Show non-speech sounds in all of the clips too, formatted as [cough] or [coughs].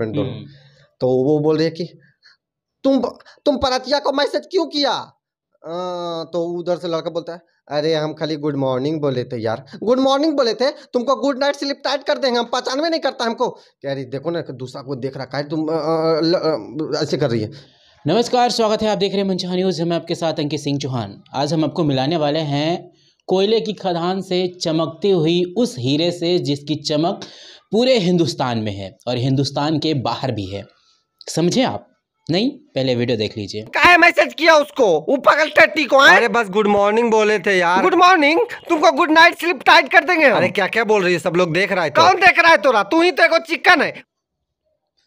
Friend दोनों हम्म। तो वो बोल रहे कि तुम तुम परतिया को मैसेज क्यों किया आ, तो उधर से लड़का बोलता है अरे हम खाली गुड मॉर्निंग बोले थे यार गुड मॉर्निंग बोले थे तुमको गुड नाइट स्लिप टाइट कर देंगे हम पहचानवे नहीं करता हमको रही देखो ना दूसरा को देख रहा है तुम ऐसे कर रही है नमस्कार स्वागत है आप देख रहे हैं मंचहा न्यूज़ हम आपके साथ अंकित सिंह चौहान आज हम आपको मिलाने वाले हैं कोयले की खदान से चमकती हुई उस हीरे से जिसकी चमक पूरे हिंदुस्तान में है और हिंदुस्तान के बाहर भी है समझे आप नहीं पहले वीडियो देख लीजिए क्या मैसेज किया उसको ऊपर टट्टी को अरे बस गुड मॉर्निंग बोले थे यार गुड मॉर्निंग तुमको गुड नाइट स्लिप टाइट कर देंगे अरे क्या क्या बोल रही है सब लोग देख रहा है तो? कौन देख रहा है तोरा तू ही तो एगो चिकन है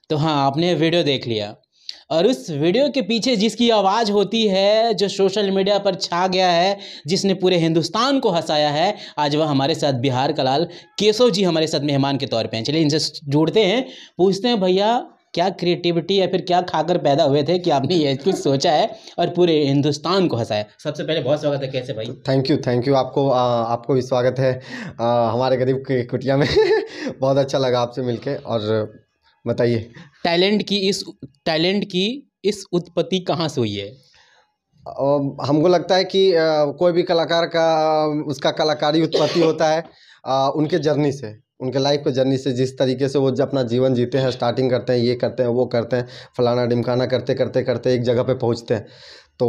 तो हाँ आपने वीडियो देख लिया और उस वीडियो के पीछे जिसकी आवाज़ होती है जो सोशल मीडिया पर छा गया है जिसने पूरे हिंदुस्तान को हंसाया है आज वह हमारे साथ बिहार का लाल केशव जी हमारे साथ मेहमान के तौर पे हैं चलिए इनसे जुड़ते हैं पूछते हैं भैया क्या क्रिएटिविटी या फिर क्या खाकर पैदा हुए थे कि आपने ये कुछ सोचा है और पूरे हिंदुस्तान को हंसाया सबसे पहले बहुत स्वागत है कैसे भाई थैंक यू थैंक यू आपको आ, आपको भी स्वागत है आ, हमारे गरीब कुटिया में [laughs] बहुत अच्छा लगा आपसे मिलके और बताइए टैलेंट की इस टैलेंट की इस उत्पत्ति कहाँ से हुई है हमको लगता है कि कोई भी कलाकार का उसका कलाकारी उत्पत्ति होता है उनके जर्नी से उनके लाइफ के जर्नी से जिस तरीके से वो जब अपना जीवन जीते हैं स्टार्टिंग करते हैं ये करते हैं वो करते हैं फलाना डिमकाना करते करते करते एक जगह पे पहुँचते हैं तो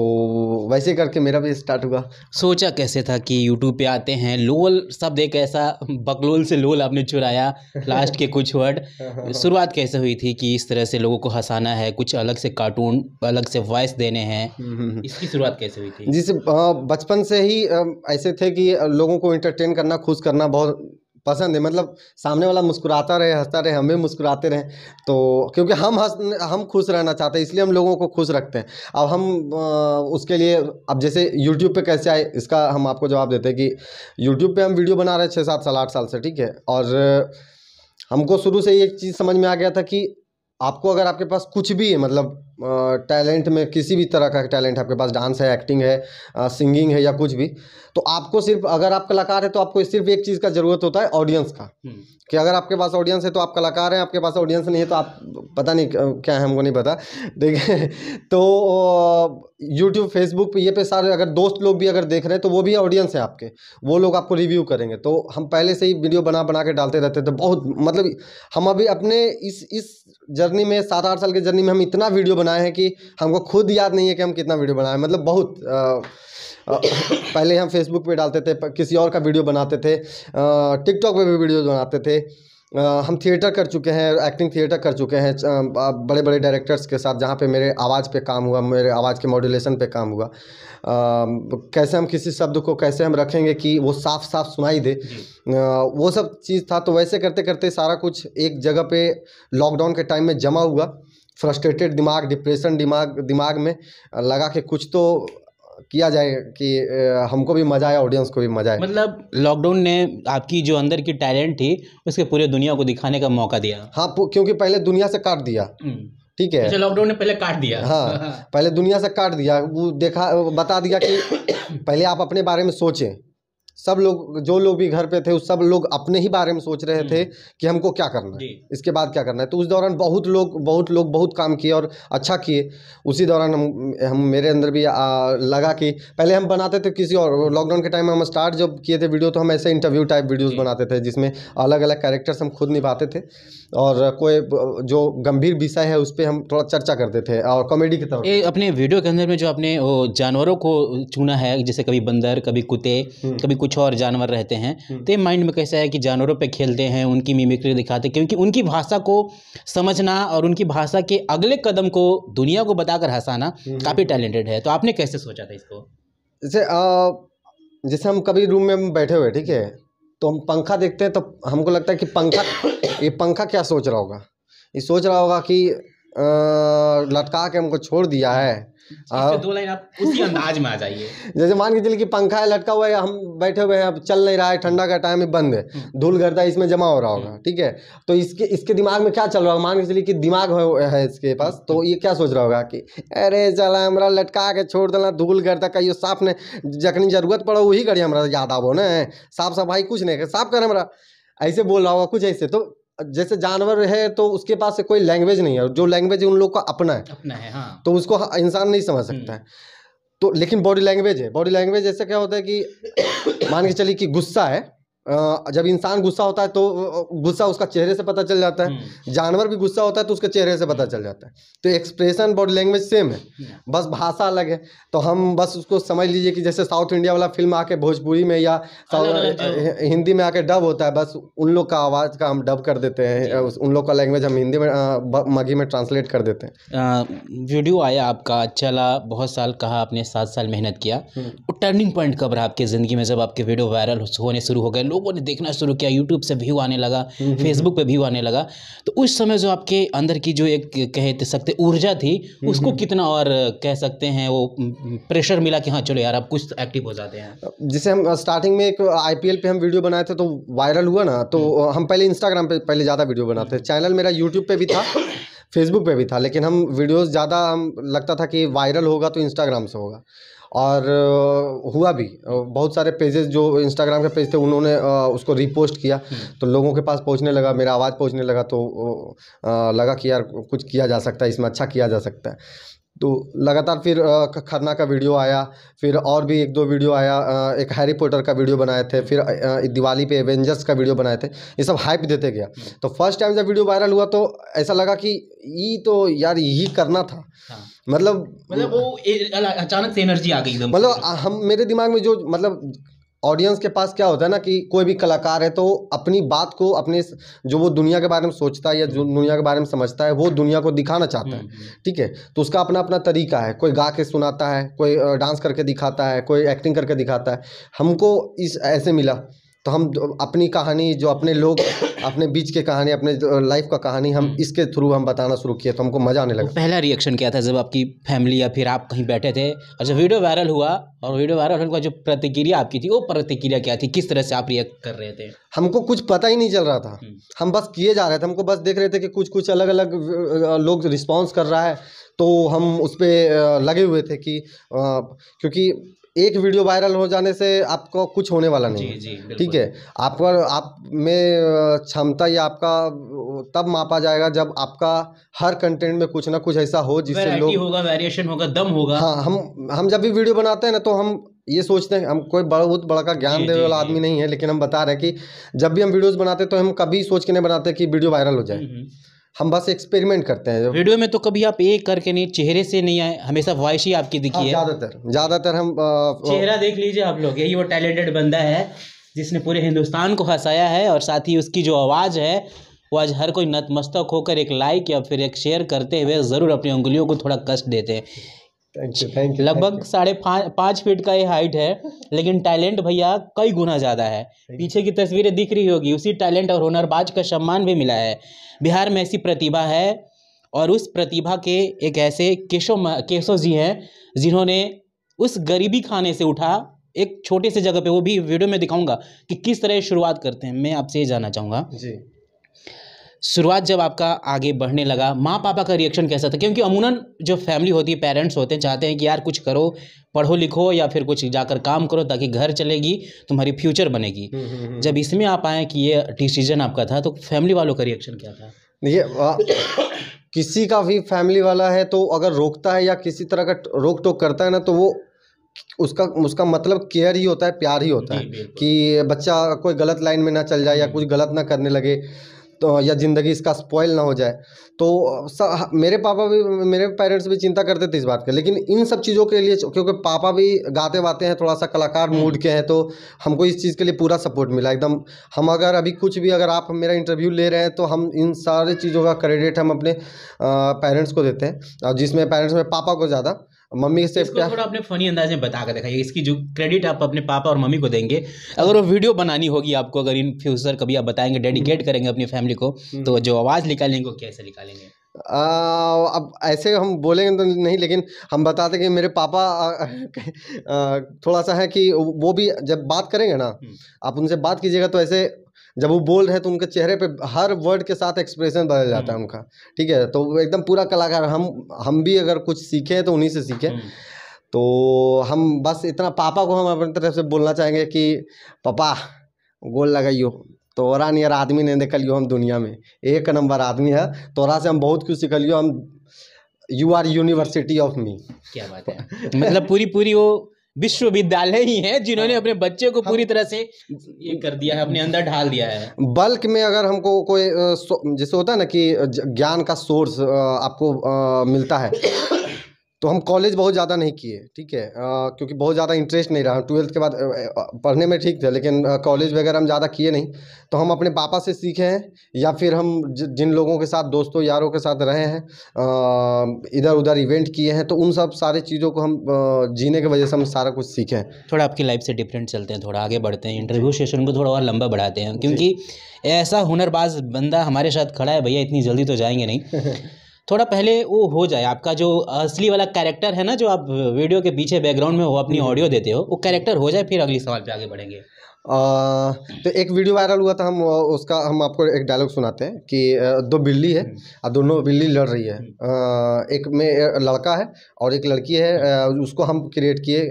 वैसे करके मेरा भी स्टार्ट हुआ सोचा कैसे था कि यूट्यूब पे आते हैं लोल सब एक ऐसा बकलोल से लोल आपने चुराया लास्ट के कुछ वर्ड [laughs] शुरुआत कैसे हुई थी कि इस तरह से लोगों को हंसाना है कुछ अलग से कार्टून अलग से वॉइस देने हैं [laughs] इसकी शुरुआत कैसे हुई थी जिस हाँ, बचपन से ही ऐसे थे कि लोगों को इंटरटेन करना खुश करना बहुत पसंद है मतलब सामने वाला मुस्कुराता रहे हंसता रहे हम भी मुस्कुराते रहें तो क्योंकि हम हंस हम खुश रहना चाहते हैं इसलिए हम लोगों को खुश रखते हैं अब हम उसके लिए अब जैसे यूट्यूब पे कैसे आए इसका हम आपको जवाब देते हैं कि यूट्यूब पे हम वीडियो बना रहे हैं छः सात साल आठ साल से ठीक है और हमको शुरू से ये चीज़ समझ में आ गया था कि आपको अगर आपके पास कुछ भी है मतलब टैलेंट में किसी भी तरह का टैलेंट आपके पास डांस है एक्टिंग है सिंगिंग है या कुछ भी तो आपको सिर्फ अगर आप कलाकार है तो आपको सिर्फ एक चीज़ का ज़रूरत होता है ऑडियंस का हम्म। कि अगर आपके पास ऑडियंस है तो आप कलाकार हैं आपके पास ऑडियंस नहीं है तो आप पता नहीं क्या है हमको नहीं पता [laughs] देखिए तो यूट्यूब फेसबुक पे ये पे सारे अगर दोस्त लोग भी अगर देख रहे हैं तो वो भी ऑडियंस है आपके वो लोग आपको रिव्यू करेंगे तो हम पहले से ही वीडियो बना बना के डालते रहते थे बहुत मतलब हम अभी अपने इस इस जर्नी में सात आठ साल के जर्नी में हम इतना वीडियो बनाए हैं कि हमको खुद याद नहीं है कि हम कितना वीडियो बनाए मतलब बहुत आ, पहले हम फेसबुक पे डालते थे किसी और का वीडियो बनाते थे टिकटॉक पे भी वीडियो बनाते थे हम थिएटर कर चुके हैं एक्टिंग थिएटर कर चुके हैं बड़े बड़े डायरेक्टर्स के साथ जहाँ पे मेरे आवाज़ पे काम हुआ मेरे आवाज़ के मॉड्यूलेशन पे काम हुआ आ, कैसे हम किसी शब्द को कैसे हम रखेंगे कि वो साफ साफ सुनाई दे आ, वो सब चीज़ था तो वैसे करते करते सारा कुछ एक जगह पे लॉकडाउन के टाइम में जमा हुआ फ्रस्ट्रेटेड दिमाग डिप्रेशन दिमाग दिमाग में लगा के कुछ तो किया जाए कि हमको भी मज़ा आए ऑडियंस को भी मज़ा आए मतलब लॉकडाउन ने आपकी जो अंदर की टैलेंट थी उसके पूरे दुनिया को दिखाने का मौका दिया हाँ क्योंकि पहले दुनिया से काट दिया हम्म। ठीक है लॉकडाउन अच्छा, ने पहले काट दिया हाँ [laughs] पहले दुनिया से काट दिया वो देखा बता दिया कि [coughs] पहले आप अपने बारे में सोचें सब लोग जो लोग भी घर पे थे उस सब लोग अपने ही बारे में सोच रहे हम्म। थे कि हमको क्या करना है इसके बाद क्या करना है तो उस दौरान बहुत लोग बहुत लोग बहुत काम किए और अच्छा किए उसी दौरान हम हम मेरे अंदर भी आ, लगा कि पहले हम बनाते थे किसी और लॉकडाउन के टाइम में हम स्टार्ट जब किए थे वीडियो तो हम ऐसे इंटरव्यू टाइप वीडियोज़ बनाते थे जिसमें अलग अलग कैरेक्टर्स हम खुद निभाते थे और कोई जो गंभीर विषय है उस पर हम थोड़ा चर्चा करते थे और कॉमेडी के तौर अपने वीडियो के अंदर में जो आपने जानवरों को चुना है जैसे कभी बंदर कभी कुत्ते हम्म। कभी कुछ और जानवर रहते हैं हम्म। तो ये माइंड में कैसा है कि जानवरों पर खेलते हैं उनकी मिमिक्री दिखाते क्योंकि उनकी भाषा को समझना और उनकी भाषा के अगले कदम को दुनिया को बताकर हंसाना हम्म। काफ़ी टैलेंटेड है तो आपने कैसे सोचा था इसको जैसे जैसे हम कभी रूम में बैठे हुए ठीक है तो हम पंखा देखते हैं तो हमको लगता है कि पंखा ये पंखा क्या सोच रहा होगा ये सोच रहा होगा कि लटका के हमको छोड़ दिया है हाँ। दो लाइन आप उसी अंदाज में आ जाइए [laughs] जैसे मान के चलिए कि पंखा है लटका हुआ है हम बैठे हुए हैं अब चल नहीं रहा है ठंडा का टाइम है बंद है हम्म। धूल गर्दा इसमें जमा हो रहा होगा हम्म। ठीक है तो इसके इसके दिमाग में क्या चल रहा होगा मान के चलिए कि दिमाग है इसके पास तो ये क्या सोच रहा होगा कि अरे चला हमारा लटका के छोड़ देना धूल गर्दा कहियो साफ ने जखनी जरूरत पड़ो वही घड़ी हमारा याद आबो ना साफ सफाई कुछ नहीं साफ करें हमारा ऐसे बोल रहा होगा कुछ ऐसे तो जैसे जानवर है तो उसके पास कोई लैंग्वेज नहीं है जो लैंग्वेज उन लोग का अपना है अपना है हाँ। तो उसको इंसान नहीं समझ सकता हम्म। है तो लेकिन बॉडी लैंग्वेज है बॉडी लैंग्वेज जैसे क्या होता है कि मान के चलिए कि गुस्सा है जब इंसान गुस्सा होता है तो गुस्सा उसका चेहरे से पता चल जाता है हम्म। जानवर भी गुस्सा होता है तो उसके चेहरे से पता हम्म। चल जाता है तो एक्सप्रेशन बॉडी लैंग्वेज सेम है हम्म। बस भाषा अलग है तो हम बस उसको समझ लीजिए कि जैसे साउथ इंडिया वाला फिल्म आके भोजपुरी में या हिंदी में आके डब होता है बस उन लोग का आवाज़ का हम डब कर देते हैं उन लोग का लैंग्वेज हम हिंदी में मगी में ट्रांसलेट कर देते हैं वीडियो आया आपका चला बहुत साल कहा आपने सात साल मेहनत किया टर्निंग पॉइंट कब रहा आपकी ज़िंदगी में जब आपके वीडियो वायरल होने शुरू हो गए लोगों ने देखना शुरू किया यूट्यूब से व्यू आने लगा फेसबुक हम्म, हम्म, हम्म। पे व्यू आने लगा तो उस समय जो आपके अंदर की जो एक कह सकते ऊर्जा थी उसको कितना और कह सकते हैं वो प्रेशर मिला कि हाँ चलो यार आप कुछ एक्टिव हो जाते हैं जैसे हम स्टार्टिंग में एक आई पे हम वीडियो बनाए थे तो वायरल हुआ ना तो हम पहले इंस्टाग्राम पर पहले ज़्यादा वीडियो बनाते थे चैनल मेरा यूट्यूब पर भी था फेसबुक पे भी था लेकिन हम वीडियोस ज़्यादा हम लगता था कि वायरल होगा तो इंस्टाग्राम से होगा और हुआ भी बहुत सारे पेजेस जो इंस्टाग्राम के पेज थे उन्होंने उसको रीपोस्ट किया हम्म। तो लोगों के पास पहुंचने लगा मेरा आवाज़ पहुंचने लगा तो लगा कि यार कुछ किया जा सकता है इसमें अच्छा किया जा सकता है तो लगातार फिर खरना का वीडियो आया फिर और भी एक दो वीडियो आया एक हैरी पॉटर का वीडियो बनाए थे फिर दिवाली पे एवेंजर्स का वीडियो बनाए थे ये सब हाइप देते गया हम्म। तो फर्स्ट टाइम जब वीडियो वायरल हुआ तो ऐसा लगा कि ये तो यार यही करना था हाँ। मतलब मतलब वो अचानक से एनर्जी आ गई मतलब हम मेरे दिमाग में जो मतलब ऑडियंस के पास क्या होता है ना कि कोई भी कलाकार है तो अपनी बात को अपने जो वो दुनिया के बारे में सोचता है या जो दुनिया के बारे में समझता है वो दुनिया को दिखाना चाहता है हम्म, हम्म। ठीक है तो उसका अपना अपना तरीका है कोई गा के सुनाता है कोई डांस करके दिखाता है कोई एक्टिंग करके दिखाता है हमको इस ऐसे मिला तो हम अपनी कहानी जो अपने लोग अपने बीच के कहानी अपने लाइफ का कहानी हम हम्म। इसके थ्रू हम बताना शुरू किए तो हमको मज़ा आने लगा पहला रिएक्शन क्या था जब आपकी फैमिली या फिर आप कहीं बैठे थे और जब वीडियो वायरल हुआ और वीडियो वायरल होने का जो प्रतिक्रिया आपकी थी वो प्रतिक्रिया क्या थी किस तरह से आप रिएक्ट कर रहे थे हमको कुछ पता ही नहीं चल रहा था हम्म। हम बस किए जा रहे थे हमको बस देख रहे थे कि कुछ कुछ अलग अलग लोग रिस्पॉन्स कर रहा है तो हम उस पर लगे हुए थे कि क्योंकि एक वीडियो वायरल हो जाने से आपको कुछ होने वाला नहीं जी, जी, ठीक है आपका आप में क्षमता या आपका तब मापा जाएगा जब आपका हर कंटेंट में कुछ ना कुछ ऐसा हो जिससे लोग होगा वेरिएशन होगा दम होगा हाँ हम हम जब भी वीडियो बनाते हैं ना तो हम ये सोचते हैं हम कोई बड़ा बहुत बड़ा का ज्ञान देने वाला आदमी नहीं है लेकिन हम बता रहे हैं कि जब भी हम वीडियोज़ बनाते तो हम कभी सोच के नहीं बनाते कि वीडियो वायरल हो जाए हम्म, हम्म। हम बस एक्सपेरिमेंट करते हैं वीडियो में तो कभी आप एक करके नहीं चेहरे से नहीं आए हमेशा वॉइस ही आपकी दिखी हाँ, है ज़्यादातर ज़्यादातर हम आ, चेहरा देख लीजिए आप लोग यही वो टैलेंटेड बंदा है जिसने पूरे हिंदुस्तान को हंसाया है और साथ ही उसकी जो आवाज़ है वो आज हर कोई नतमस्तक होकर एक लाइक या फिर एक शेयर करते हुए ज़रूर अपनी उंगलियों को थोड़ा कष्ट देते हैं थैंक यू लगभग साढ़े पाँच फीट का ये हाइट है लेकिन टैलेंट भैया कई गुना ज़्यादा है पीछे की तस्वीरें दिख रही होगी उसी टैलेंट और हुनरबाज का सम्मान भी मिला है बिहार में ऐसी प्रतिभा है और उस प्रतिभा के एक ऐसे केशो केशो जी हैं जिन्होंने उस गरीबी खाने से उठा एक छोटे से जगह पे वो भी वीडियो में दिखाऊंगा कि किस तरह शुरुआत करते हैं मैं आपसे ये जानना चाहूँगा जी शुरुआत जब आपका आगे बढ़ने लगा माँ पापा का रिएक्शन कैसा था क्योंकि अमूनन जो फैमिली होती है पेरेंट्स होते हैं चाहते हैं कि यार कुछ करो पढ़ो लिखो या फिर कुछ जाकर काम करो ताकि घर चलेगी तुम्हारी फ्यूचर बनेगी हम्म, हम्म, हम्म। जब इसमें आप आए कि ये डिसीजन आपका था तो फैमिली वालों का रिएक्शन क्या था देखिए किसी का भी फैमिली वाला है तो अगर रोकता है या किसी तरह का रोक टोक करता है ना तो वो उसका उसका मतलब केयर ही होता है प्यार ही होता है कि बच्चा कोई गलत लाइन में ना चल जाए या कुछ गलत ना करने लगे तो या ज़िंदगी इसका स्पॉइल ना हो जाए तो मेरे पापा भी मेरे पेरेंट्स भी चिंता करते थे इस बात का लेकिन इन सब चीज़ों के लिए क्योंकि पापा भी गाते वाते हैं थोड़ा सा कलाकार मूड हम्म। के हैं तो हमको इस चीज़ के लिए पूरा सपोर्ट मिला एकदम हम अगर अभी कुछ भी अगर आप मेरा इंटरव्यू ले रहे हैं तो हम इन सारी चीज़ों का क्रेडिट हम अपने पेरेंट्स को देते हैं और जिसमें पेरेंट्स में पापा को ज़्यादा मम्मी से क्या थोड़ा अपने फनी अंदाज में बता कर देखा इसकी जो क्रेडिट आप अपने पापा और मम्मी को देंगे अगर वो वीडियो बनानी होगी आपको अगर इन फ्यूचर कभी आप बताएंगे डेडिकेट हम्म। करेंगे अपनी फैमिली को हम्म। तो जो आवाज़ निकालेंगे वो कैसे निकालेंगे आ, अब ऐसे हम बोलेंगे तो नहीं लेकिन हम बताते कि मेरे पापा आ, आ, थोड़ा सा है कि वो भी जब बात करेंगे ना हम्म। आप उनसे बात कीजिएगा तो ऐसे जब वो बोल रहे हैं तो उनके चेहरे पे हर वर्ड के साथ एक्सप्रेशन बदल जाता है हम्म। उनका ठीक है तो एकदम पूरा कलाकार हम हम भी अगर कुछ सीखें तो उन्हीं से सीखें हम्म। तो हम बस इतना पापा को हम अपनी तरफ से बोलना चाहेंगे कि पापा गोल लगाइयो तोरा नियर आदमी नहीं देखलियो हम दुनिया में एक नंबर आदमी है तोरा से हम बहुत कुछ सीखलियो हम you are university of me क्या बात है मतलब पूरी पूरी वो विश्वविद्यालय ही हैं जिन्होंने हाँ। अपने बच्चे को हाँ। पूरी तरह से ये कर दिया है अपने अंदर ढाल दिया है बल्क में अगर हमको कोई जैसे होता है ना कि ज्ञान का सोर्स आपको मिलता है तो हम कॉलेज बहुत ज़्यादा नहीं किए ठीक है क्योंकि बहुत ज़्यादा इंटरेस्ट नहीं रहा ट्वेल्थ के बाद पढ़ने में ठीक थे लेकिन कॉलेज वगैरह हम ज़्यादा किए नहीं तो हम अपने पापा से सीखे हैं या फिर हम जिन लोगों के साथ दोस्तों यारों के साथ रहे हैं इधर उधर इवेंट किए हैं तो उन सब सारे चीज़ों को हम जीने की वजह से हम सारा कुछ सीखे हैं थोड़ा आपकी लाइफ से डिफरेंट चलते हैं थोड़ा आगे बढ़ते हैं इंटरव्यू सेशन को थोड़ा और लंबा बढ़ाते हैं क्योंकि ऐसा हुनरबाज बंदा हमारे साथ खड़ा है भैया इतनी जल्दी तो जाएंगे नहीं [laughs] थोड़ा पहले वो हो जाए आपका जो असली वाला कैरेक्टर है ना जो आप वीडियो के पीछे बैकग्राउंड में हो अपनी ऑडियो हम्म। देते हो वो कैरेक्टर हो जाए फिर अगली सवाल पे आगे बढ़ेंगे आ, तो एक वीडियो वायरल हुआ था हम उसका हम आपको एक डायलॉग सुनाते हैं कि दो बिल्ली है हम्म। और दोनों बिल्ली लड़ रही है हम्म। एक में लड़का है और एक लड़की है उसको हम क्रिएट किए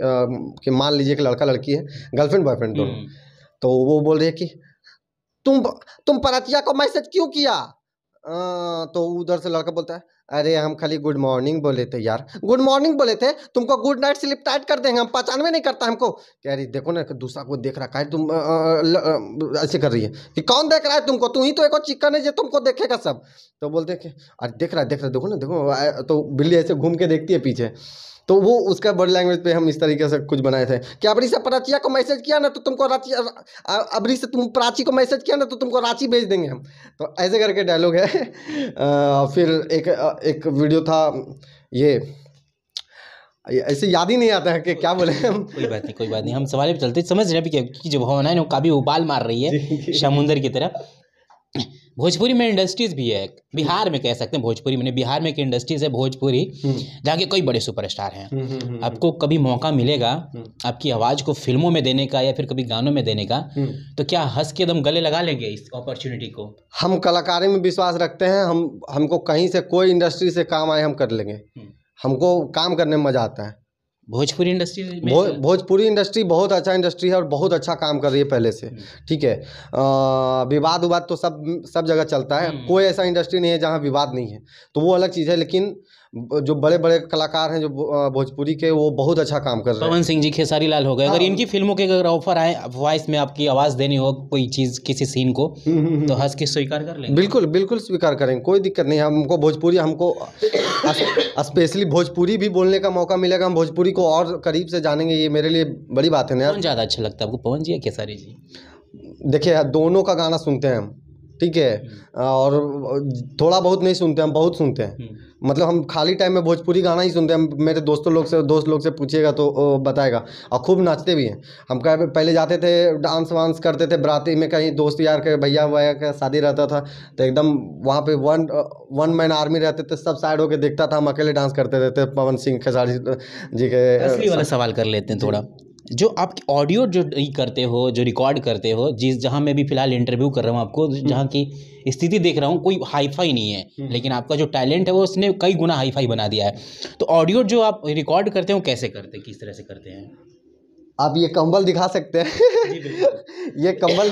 कि मान लीजिए कि लड़का लड़की है गर्लफ्रेंड बॉयफ्रेंड दोनों तो वो बोल रही है कि तुम तुम परतिया को मैसेज क्यों किया हाँ, तो उधर से लड़का बोलता है अरे हम खाली गुड मॉर्निंग बोले थे यार गुड मॉर्निंग बोले थे तुमको गुड नाइट स्लिप टाइट कर देंगे हम पहचानवे नहीं करता हमको कि रही देखो ना दूसरा को देख रखा है तुम ऐसे कर रही है कि कौन देख रहा है तुमको तू ही तो एक चिकन है जो तुमको देखेगा सब तो बोलते हैं अरे देख रहा है देख रहा है देखो ना देखो तो बिल्ली ऐसे घूम के देखती है पीछे तो वो उसका बॉडी लैंग्वेज पे हम इस तरीके से कुछ बनाए थे कि अबरी से प्राचिया को मैसेज किया ना तो तुमको राची अबरी से तुम प्राची को मैसेज किया ना तो तुमको रांची भेज देंगे हम तो ऐसे करके डायलॉग है आ, फिर एक एक वीडियो था ये ऐसे याद ही नहीं आता है कि क्या बोले हम कोई बात नहीं कोई बात नहीं हम सवाल पे चलते समझ रहे हैं कि जो भवन है ना काफ़ी उबाल मार रही है [laughs] समुंदर की तरफ भोजपुरी में इंडस्ट्रीज भी है बिहार में कह सकते हैं भोजपुरी मैंने बिहार में एक इंडस्ट्रीज है भोजपुरी हम्म। जहाँ के कई बड़े सुपरस्टार हैं हम्म, हम्म, आपको कभी मौका मिलेगा आपकी आवाज़ को फिल्मों में देने का या फिर कभी गानों में देने का तो क्या हंस के एकदम गले लगा लेंगे इस अपॉर्चुनिटी को हम कलाकारी में विश्वास रखते हैं हम हमको कहीं से कोई इंडस्ट्री से काम आए हम कर लेंगे हमको काम करने में मज़ा आता है भोजपुरी इंडस्ट्री भो, भोजपुरी इंडस्ट्री बहुत अच्छा इंडस्ट्री है और बहुत अच्छा काम कर रही है पहले से हम्म। ठीक है विवाद उवाद तो सब सब जगह चलता है हम्म। कोई ऐसा इंडस्ट्री नहीं है जहाँ विवाद नहीं है तो वो अलग चीज़ है लेकिन जो बड़े बड़े कलाकार हैं जो भोजपुरी के वो बहुत अच्छा काम कर रहे हैं पवन सिंह जी खेसारी लाल हो गए अगर हाँ। इनकी फिल्मों के अगर ऑफर आए वॉइस में आपकी आवाज़ देनी हो कोई चीज़ किसी सीन को हम्म, तो हंस के स्वीकार कर लें बिल्कुल बिल्कुल स्वीकार करेंगे कोई दिक्कत नहीं हमको भोजपुरी हमको स्पेशली [coughs] भोजपुरी भी बोलने का मौका मिलेगा हम भोजपुरी को और करीब से जानेंगे ये मेरे लिए बड़ी बात है ना ज़्यादा अच्छा लगता है आपको पवन जी या केसारी जी देखिए दोनों का गाना सुनते हैं हम ठीक है हम्म। और थोड़ा बहुत नहीं सुनते हम बहुत सुनते हैं हम्म। मतलब हम खाली टाइम में भोजपुरी गाना ही सुनते हैं मेरे दोस्तों लोग से दोस्त लोग से पूछिएगा तो बताएगा और खूब नाचते भी हैं हम कह पहले जाते थे डांस वांस करते थे बराती में कहीं दोस्त यार के भैया वैया का शादी रहता था तो एकदम वहाँ पे वन वन मैन आर्मी रहते थे सब साइड होकर देखता था हम अकेले डांस करते रहते पवन सिंह खेसारी जी के असली वाला सवाल कर लेते हैं थोड़ा जो आप ऑडियो जो करते हो जो रिकॉर्ड करते हो जिस जहाँ मैं भी फिलहाल इंटरव्यू कर रहा हूँ आपको हम्म। जहाँ की स्थिति देख रहा हूँ कोई हाईफाई नहीं है हम्म। लेकिन आपका जो टैलेंट है वो उसने कई गुना हाईफाई बना दिया है तो ऑडियो जो आप रिकॉर्ड करते हो कैसे करते किस तरह से करते हैं आप ये कंबल दिखा सकते हैं [laughs] ये कंबल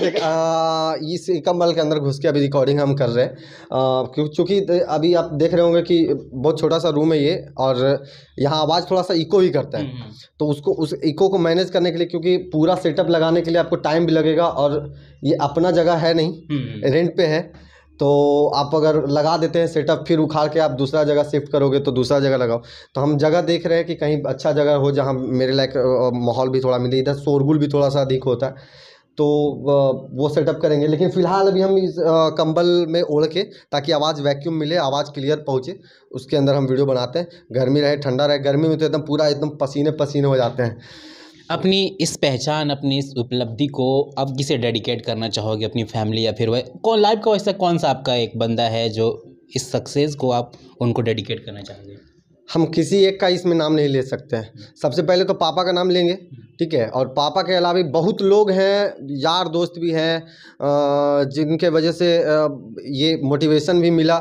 इस कंबल के अंदर घुस के अभी रिकॉर्डिंग हम कर रहे हैं क्योंकि तो अभी आप देख रहे होंगे कि बहुत छोटा सा रूम है ये और यहाँ आवाज़ थोड़ा सा इको ही करता है हम्म, हम्म। तो उसको उस इको को मैनेज करने के लिए क्योंकि पूरा सेटअप लगाने के लिए आपको टाइम भी लगेगा और ये अपना जगह है नहीं रेंट हम्म, पे है तो आप अगर लगा देते हैं सेटअप फिर उखाड़ के आप दूसरा जगह शिफ्ट करोगे तो दूसरा जगह लगाओ तो हम जगह देख रहे हैं कि कहीं अच्छा जगह हो जहाँ मेरे लायक माहौल भी थोड़ा मिले इधर शोरगुल भी थोड़ा सा अधिक होता है तो वो सेटअप करेंगे लेकिन फ़िलहाल अभी हम इस कंबल में ओढ़ के ताकि आवाज़ वैक्यूम मिले आवाज़ क्लियर पहुँचे उसके अंदर हम वीडियो बनाते हैं गर्मी रहे ठंडा रहे गर्मी में तो एकदम पूरा एकदम पसीने पसीने हो जाते हैं अपनी इस पहचान अपनी इस उपलब्धि को अब किसे डेडिकेट करना चाहोगे अपनी फैमिली या फिर वह कौन लाइफ का ऐसा कौन सा आपका एक बंदा है जो इस सक्सेस को आप उनको डेडिकेट करना चाहोगे हम किसी एक का इसमें नाम नहीं ले सकते हैं सबसे पहले तो पापा का नाम लेंगे ठीक है और पापा के अलावा बहुत लोग हैं यार दोस्त भी हैं जिनके वजह से ये मोटिवेशन भी मिला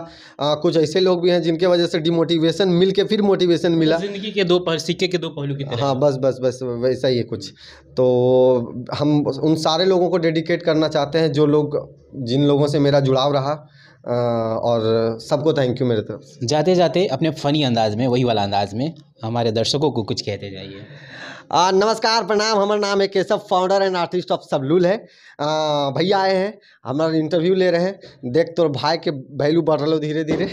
कुछ ऐसे लोग भी हैं जिनके वजह से डिमोटिवेशन मिल के फिर मोटिवेशन मिला जिंदगी के दो सिक्के के दो पहलू की तरह हाँ बस बस बस वैसा ही है कुछ तो हम उन सारे लोगों को डेडिकेट करना चाहते हैं जो लोग जिन लोगों से मेरा जुड़ाव रहा और सबको थैंक यू मेरे तरफ जाते जाते अपने फ़नी अंदाज में वही वाला अंदाज में हमारे दर्शकों को कुछ कहते जाइए नमस्कार प्रणाम हमारा नाम है Keshav founder and artist of सबलूल है भैया आए हैं हमारा इंटरव्यू ले रहे हैं देख तो भाई के वैल्यू बढ़ रहा धीरे धीरे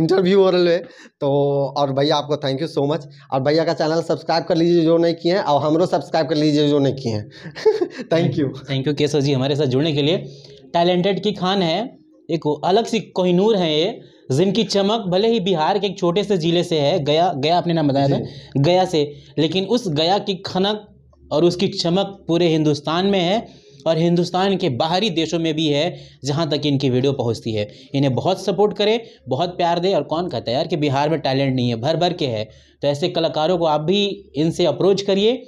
इंटरव्यू हो रहा है तो और भैया आपको थैंक यू सो मच और भैया का चैनल सब्सक्राइब कर लीजिए जो नहीं किए हैं और हमरो सब्सक्राइब कर लीजिए जो नहीं किए हैं thank you thank you Keshav ji हमारे साथ जुड़ने के लिए टैलेंटेड की खान है एक अलग सी कोहिनूर है ये जिनकी चमक भले ही बिहार के एक छोटे से ज़िले से है गया गया आपने नाम बताया था गया से लेकिन उस गया की खनक और उसकी चमक पूरे हिंदुस्तान में है और हिंदुस्तान के बाहरी देशों में भी है जहाँ तक इनकी वीडियो पहुँचती है इन्हें बहुत सपोर्ट करें बहुत प्यार दें और कौन कहता है यार कि बिहार में टैलेंट नहीं है भर भर के है तो ऐसे कलाकारों को आप भी इनसे अप्रोच करिए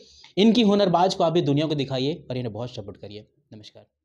इनकी हुनरबाज को आप भी दुनिया को दिखाइए और इन्हें बहुत सपोर्ट करिए नमस्कार